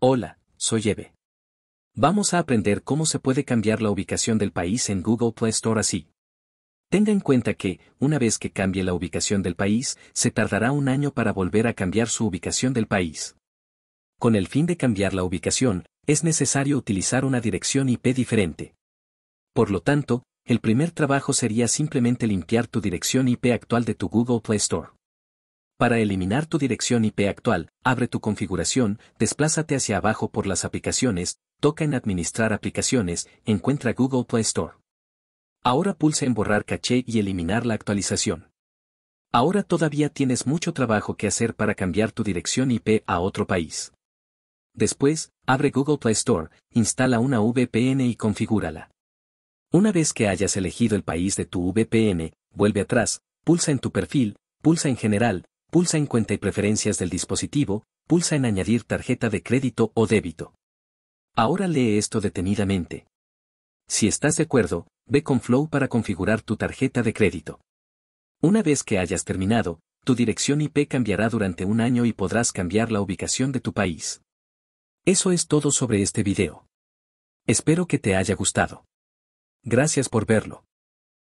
Hola, soy Eve. Vamos a aprender cómo se puede cambiar la ubicación del país en Google Play Store así. Tenga en cuenta que, una vez que cambie la ubicación del país, se tardará un año para volver a cambiar su ubicación del país. Con el fin de cambiar la ubicación, es necesario utilizar una dirección IP diferente. Por lo tanto, el primer trabajo sería simplemente limpiar tu dirección IP actual de tu Google Play Store. Para eliminar tu dirección IP actual, abre tu configuración, desplázate hacia abajo por las aplicaciones, toca en Administrar aplicaciones, encuentra Google Play Store. Ahora pulsa en Borrar caché y eliminar la actualización. Ahora todavía tienes mucho trabajo que hacer para cambiar tu dirección IP a otro país. Después, abre Google Play Store, instala una VPN y configúrala. Una vez que hayas elegido el país de tu VPN, vuelve atrás, pulsa en tu perfil, pulsa en general, Pulsa en Cuenta y Preferencias del dispositivo, pulsa en Añadir tarjeta de crédito o débito. Ahora lee esto detenidamente. Si estás de acuerdo, ve con Flow para configurar tu tarjeta de crédito. Una vez que hayas terminado, tu dirección IP cambiará durante un año y podrás cambiar la ubicación de tu país. Eso es todo sobre este video. Espero que te haya gustado. Gracias por verlo.